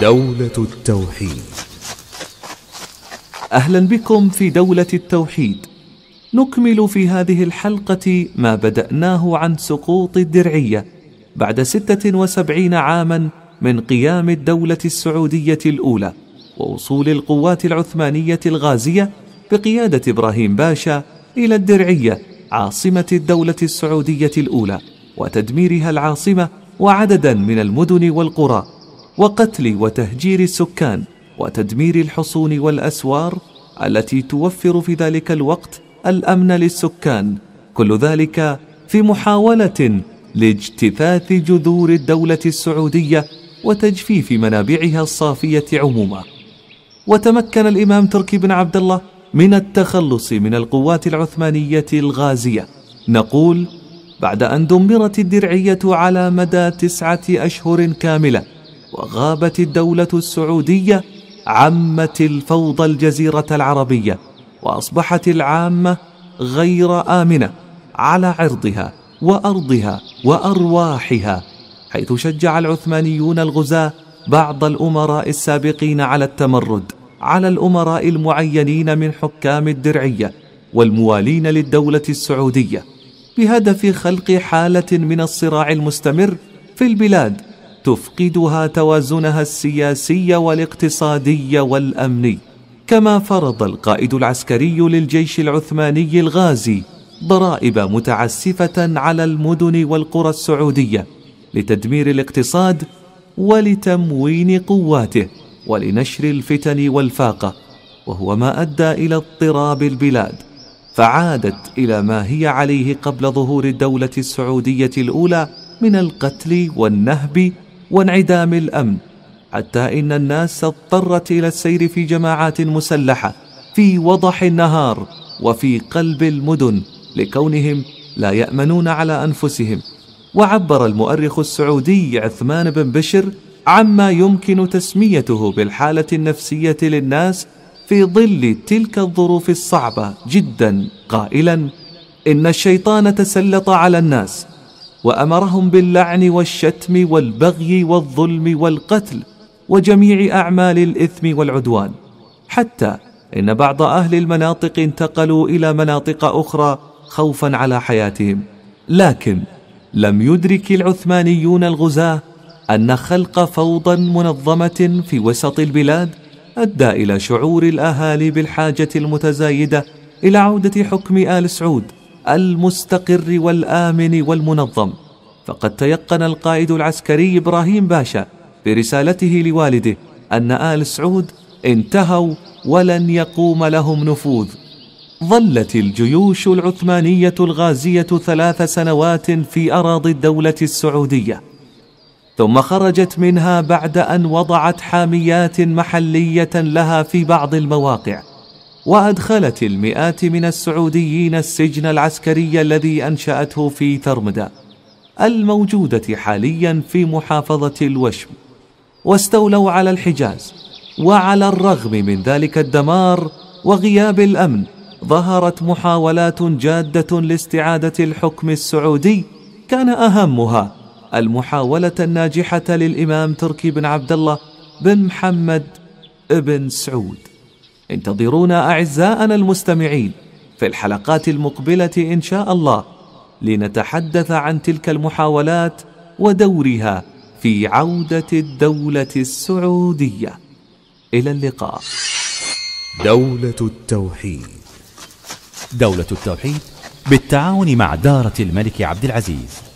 دولة التوحيد أهلا بكم في دولة التوحيد نكمل في هذه الحلقة ما بدأناه عن سقوط الدرعية بعد ستة وسبعين عاما من قيام الدولة السعودية الأولى ووصول القوات العثمانية الغازية بقيادة إبراهيم باشا إلى الدرعية عاصمة الدولة السعودية الأولى وتدميرها العاصمة وعددا من المدن والقرى وقتل وتهجير السكان وتدمير الحصون والاسوار التي توفر في ذلك الوقت الامن للسكان كل ذلك في محاوله لاجتثاث جذور الدوله السعوديه وتجفيف منابعها الصافيه عموما وتمكن الامام تركي بن عبد الله من التخلص من القوات العثمانيه الغازيه نقول بعد ان دمرت الدرعيه على مدى تسعه اشهر كامله وغابت الدولة السعودية عمت الفوضى الجزيرة العربية وأصبحت العامة غير آمنة على عرضها وأرضها وأرواحها حيث شجع العثمانيون الغزاة بعض الأمراء السابقين على التمرد على الأمراء المعينين من حكام الدرعية والموالين للدولة السعودية بهدف خلق حالة من الصراع المستمر في البلاد تفقدها توازنها السياسي والاقتصادي والامني كما فرض القائد العسكري للجيش العثماني الغازي ضرائب متعسفه على المدن والقرى السعوديه لتدمير الاقتصاد ولتموين قواته ولنشر الفتن والفاقه وهو ما ادى الى اضطراب البلاد فعادت الى ما هي عليه قبل ظهور الدوله السعوديه الاولى من القتل والنهب وانعدام الامن حتى ان الناس اضطرت الى السير في جماعات مسلحه في وضح النهار وفي قلب المدن لكونهم لا يامنون على انفسهم وعبر المؤرخ السعودي عثمان بن بشر عما يمكن تسميته بالحاله النفسيه للناس في ظل تلك الظروف الصعبه جدا قائلا ان الشيطان تسلط على الناس وامرهم باللعن والشتم والبغي والظلم والقتل وجميع اعمال الاثم والعدوان حتى ان بعض اهل المناطق انتقلوا الى مناطق اخرى خوفا على حياتهم لكن لم يدرك العثمانيون الغزاه ان خلق فوضى منظمه في وسط البلاد ادى الى شعور الاهالي بالحاجه المتزايده الى عوده حكم ال سعود المستقر والامن والمنظم فقد تيقن القائد العسكري ابراهيم باشا برسالته لوالده ان ال سعود انتهوا ولن يقوم لهم نفوذ ظلت الجيوش العثمانيه الغازيه ثلاث سنوات في اراضي الدوله السعوديه ثم خرجت منها بعد ان وضعت حاميات محليه لها في بعض المواقع وأدخلت المئات من السعوديين السجن العسكري الذي أنشأته في ترمدة الموجودة حاليا في محافظة الوشم واستولوا على الحجاز وعلى الرغم من ذلك الدمار وغياب الأمن ظهرت محاولات جادة لاستعادة الحكم السعودي كان أهمها المحاولة الناجحة للإمام تركي بن عبد الله بن محمد بن سعود انتظرونا اعزائنا المستمعين في الحلقات المقبله ان شاء الله لنتحدث عن تلك المحاولات ودورها في عوده الدوله السعوديه الى اللقاء دوله التوحيد دوله التوحيد بالتعاون مع داره الملك عبد العزيز